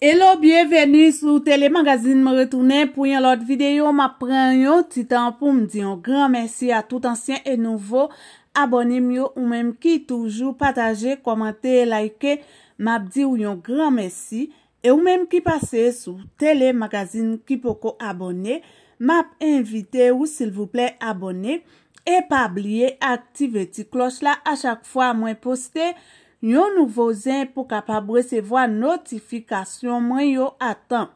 Hello, bienveni sou telemagazine me retounen pou yon lot videyo. Ma pren yon titan pou mdi yon gran mersi a tout ansyen e nouvo. Abonem yo ou mem ki toujou pataje, komante, like, map di ou yon gran mersi. E ou mem ki pase sou telemagazine ki poko abone, map invite ou sil vouple abone. E pa bliye aktive ti kloch la a chak fwa mwen poste. Yon nouvozen pou kapab resevo a notifikasyon mwen yon atan.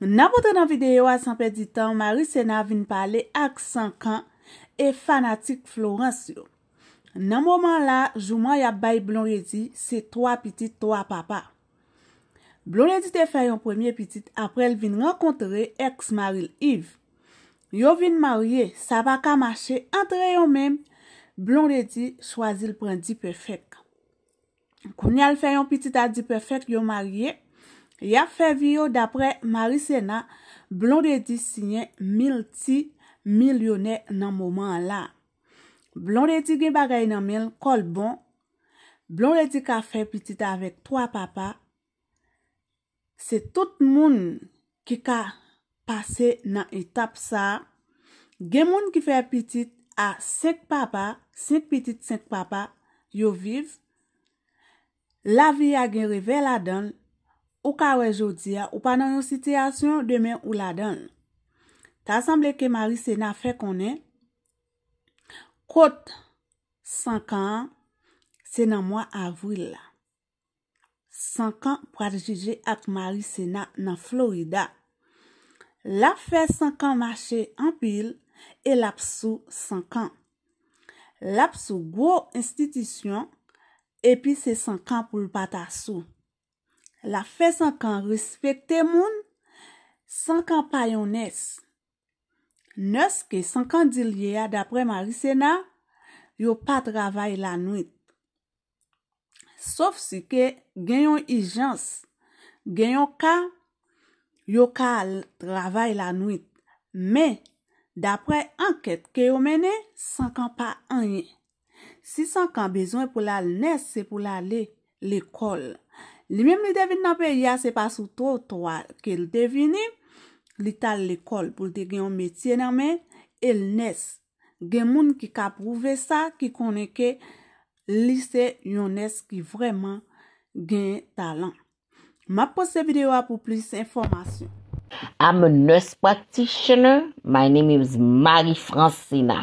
Nan pote nan videyo a sanpe ditan, Marie Sena vin pale ak san kan e fanatik Florence yon. Nan mouman la, jouman ya bay Blondie di se 3 pitit 3 papa. Blondie di te fay yon premye pitit aprel vin renkontre ex-maril Yves. Yon vin marye, sa pa ka mache antre yon men, Blondie di chwazi l pren di pefek. Koun yal fè yon pitit a di pefèk yon marye, ya fè viyo dapre marise na, blon de di sinye mil ti milyonè nan mouman la. Blon de di gen bagay nan mil kol bon, blon de di ka fè pitit avèk 3 papa, se tout moun ki ka pase nan etap sa, gen moun ki fè pitit a 5 papa, 5 pitit 5 papa, yo viv, La vi a gen revè la don ou ka wè jodi ya ou pa nan yon sitiyasyon demè ou la don. Ta asemble ke mari se na fè konè. Kote, 5 an, se nan mwa avril. 5 an pradjije ak mari se na nan Florida. La fè 5 an mache an pil e la psu 5 an. La psu gwo institisyon. epi se sankan pou l pat asou. La fe sankan respekte moun, sankan pa yon es. Neske sankan dil ye a dapre Maricena, yo pa travay lanwit. Sof si ke genyon ijans, genyon ka, yo ka travay lanwit. Me, dapre anket ke yo mene, sankan pa anye. Si san kan bezwen pou la l'nes, se pou la le l'ekol. Li mèm li devine nan pe ya, se pa sou to, to a ke l'devine, li ta l'ekol pou de gen yon metye nan men, el nes. Gen moun ki ka prouve sa, ki konen ke lise yon nes ki vreman gen talan. Ma pose videwa pou plis informasyon. I'm a nurse practitioner. My name is Marie Francina.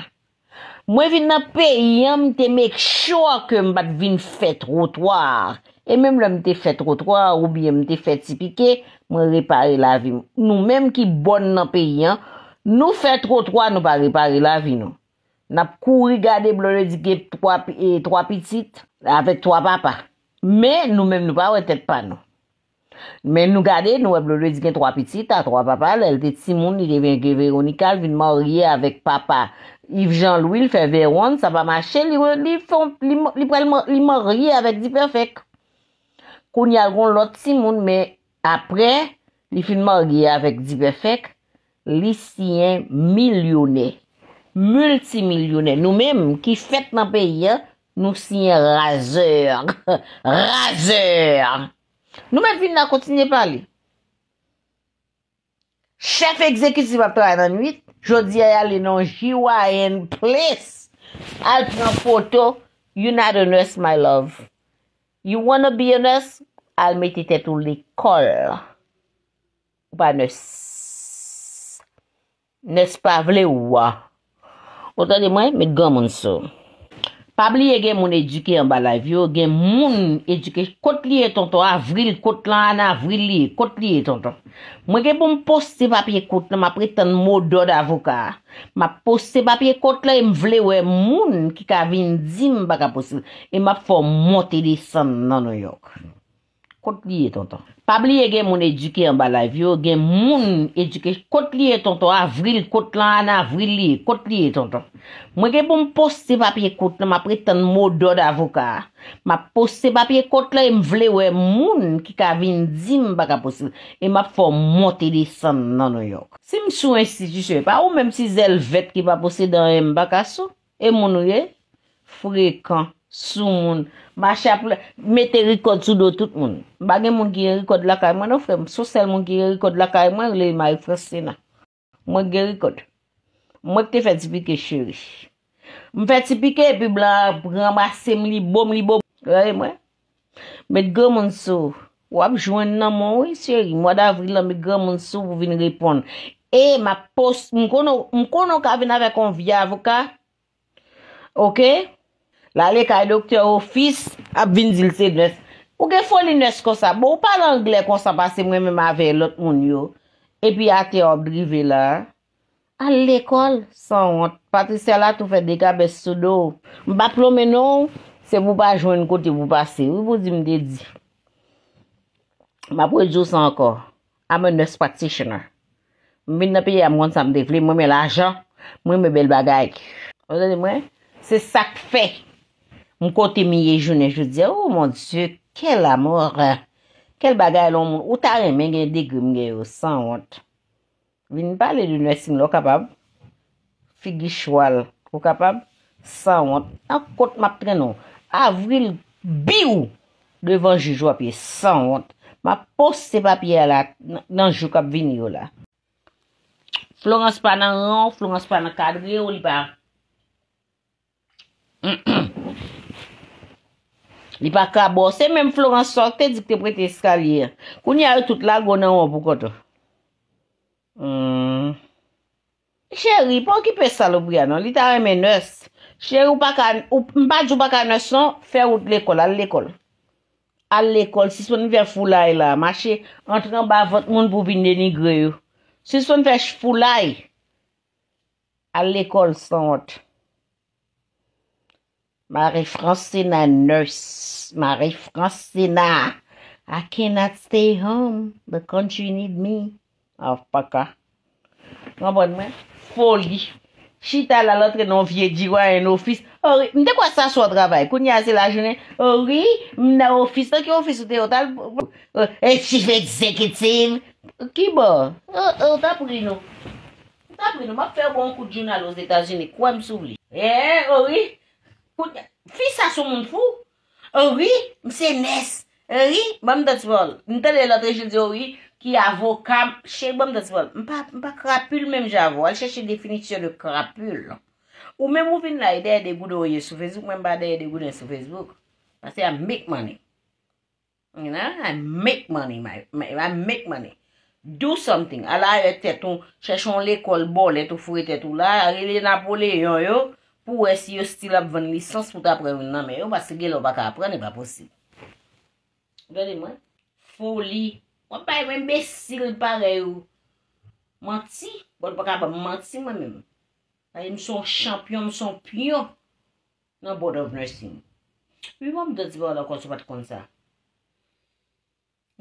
Mwen vin nan peyi an, mwen te mek chwa ke mwen bat vin fet rotwar. E menm le mwen te fet rotwar, ou biye mwen te fet sipike, mwen repare la vi. Nou menm ki bon nan peyi an, nou fet rotwar nou pa repare la vi nou. Nap kou rigade mwen le dike 3 pitit, avek 3 papa. Men, nou menm nou pa wetet pa nou. Men nou gade, nou e plele di gen tro apetite, a tro apapal, el de ti moun, li gen veronikal, vin morye avek papa. Yvjean Louis, li fe veron, sa pa machel, li morye avek di pefek. Kon yal ron lot ti moun, men apre, li fin morye avek di pefek, li siyen milyonè. Multimilyonè. Nou menm, ki fet nan peye, nou siyen razèr. Razèr! Nou men vin nan kontinye pali. Chefe ekzekisiv apè an anuit, jodi a yal enon jiwa en ples. Alp nan foto, you nan an wes my love. You wanna be an wes, alme titet ou li kol. Ou pa an wes, nes pavle wwa. Ote di mwen, mi gaman sou. Pabliye gen moun eduke an balay vyo, gen moun eduke kot liye ton ton avril, kot lan an avril liye, kot liye ton ton. Mwen gen pou m poste bapye kot la, ma preten mou do da avoka. Ma poste bapye kot la, m vle we moun ki ka vin zin baka poste. E ma fò mote li san nan ou yok. Kot liye ton ton. Pabliye gen moun eduke yon balay vyo, gen moun eduke. Kot liye ton ton, avril, kot lan an avril liye. Kot liye ton ton. Mwen gen pou m poste papye kot lan, ma preten mou do d'avoka. Ma poste papye kot lan, m vle wè moun ki ka vin zin baka poste. E ma pou fò mouti li san nan New York. Se m sou institusye, pa ou mèm si zelvet ki pa poste dan m baka sou, e moun ou ye, frekan, sou moun. Ma chaple, mette rikot sou do tout moun. Mbage mongye rikot lakayman ou frem? Sou sel mongye rikot lakayman ou le yi ma yi fwese se na? Mwen ge rikot. Mwen te fet tipike cheri. Mwen fet tipike epi bla, bram asem li bom li bom. Kare mwen? Met gwa moun sou. Ou ap jwen nan moun woy cheri? Mwa da vrilan met gwa moun sou pou vin ripon. E, ma pos, mkono, mkono ka ven avè kon via avoka? Ok? Ok? La le ka e dokte yo fis ap vin zil se nwes. Ou ke foli nwes ko sa? Bo ou pa l'angle kon sa pase mwen men ma ve lot moun yo. E pi ate yo brive la. A l'ekol san. Pati se la tou fe dekabes su do. Mba plou men nou se mou pa joun kote mou pase. Ou mou di mde di? Mba pou e djous anko. A men nwes patisyonan. Mbin na piye mwen sa mde vle. Mwen men l'ajan. Mwen men bel bagayk. Mwen se sak fey. Mkote miye jounen, jou diye, oh mon dieu, ke non. la mor. Kel bagay loun moun, ou tarren men gen degum gen yo, san wot. Vin pale di nou esin lo kapab. Fi gishwal, o kapab, san wot. An kote map tren nou, avril bi ou, devan jujwa pi, san wot. Ma pose se papye la, nan jou kap vini yo la. Florence pan nan an, Florence pan nan kadre yo li pa. Li pa kabos, se menm Florence Sork te dik te prete eskaryer. Kouni a yon tout la gounan wapou koto. Hmm. Cheri, pou ki pe salobri anon, li ta reme nwes. Cheri ou pa kan, ou mpaj ou pa kan nwes son, fe wout l'ekol, al l'ekol. Al l'ekol, si son ven fulay la, mwache, entran ba vot moun bobin deni greyo. Si son ven fesh fulay, al l'ekol son wot. Marie-Françina, nurse. Marie-Françina. I cannot stay home. The country need me. Of ah, paka. Nwan bon, bon mwen? Foli. Chita la lotre non vye diwa en ofis. Ori, mde kwa sa swa dravay? Kou nyase la jene? Ori, oh, mda ofis. Tak yo ofis ou te euh, otal? Bon? Euh, euh, non. non. bon eh, chief executive. Ki bo? Eh, otap rino. Otap rino, ma fe bon kou djou na los detajine. Kwa m sou li? Eh, ori? Fisa sou moun fou. Ouwi, mse nes. Ouwi, mpam deti vol. Mte de lotre jil di ouwi, ki avokam, chek mpam deti vol. Mpa krapul menm javol. Chèche definisyon de krapul. Ou menm ouvin la, yedè yedè gounen sou Facebook, menm pa yedè yedè gounen sou Facebook. Asè yam make money. Yenè, yam make money. Yam make money. Do something. Alè yè tètou, chèchon l'ekol bol, lè tou fure tètou la, yè napole yon yon, Pou esi yo stil ap ven lisans pou ta pre ou nanme yo, basi gel ou baka ap pre, an e pa posib. Vede mwen, foli. Mwen pa yon emesil pare ou. Bon, manti, mwen baka ap manti mwen mwen. Ay, mwen son champion, mwen son pion. Nan mwen de vne si mwen. Yon mwen mwen de ti bwa la konsou pat kon sa.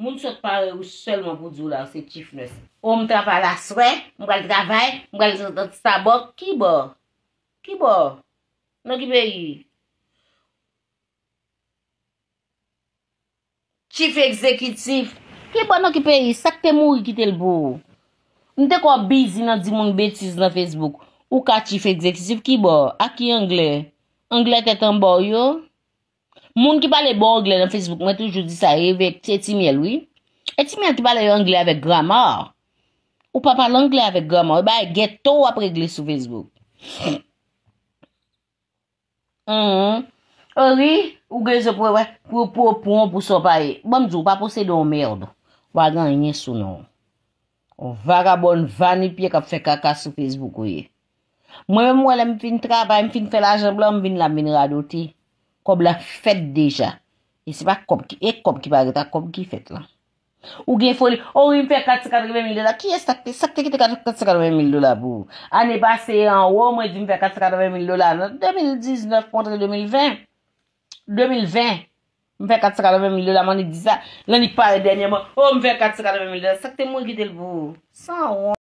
Mwen seot pare ou selman pou djou la, se chifnes. Ou mwen trapal la swe, mwen gwa l gravay, mwen gwa l zot sa bò, ki bò? Ki bo? Non ki peyi? Chif ekzekitif. Ki bo non ki peyi? Sak te mou yi ki tel bo. Nite kwa bizi nan di moun betis nan Facebook. Ou ka chif ekzekitif. Ki bo? Aki yi Angle? Angle te tembo yo? Moun ki pale bo Angle nan Facebook. Mwen toujou di sa yi e vek. Ti etimye lwi? Etimye an ki pale yo Angle avek grama. Ou pa pale Angle avek grama. Ou e ba e geto apre Angle sou Facebook. Hmm. Mm-hmm. Ori, oh, ou geze pou pou pou pou sou pa e Mwen bon, mzou pa pou se do merdo Wadan, yonye sou nou Ou vaga bon vani piye kap fe kaka sou Facebook ou ye Mwen mwen mwen mwen fin traba, mwen fin felajan blan mwen vin la min radio ti Kop la fet deja E se pa kop ki, e kop ki pa reta, kop ki fet la Ou gen foli, ou mpe 480 mil do la, kiye sakte, sakte ki te 480 mil do la bou. Ane basen an, ou mpe 480 mil do la nan, 2019 kontre 2020, 2020, mpe 480 mil do la, mani di sa, lan ni pale denye mwen, ou mpe 480 mil do la, sakte mwen ki del bou.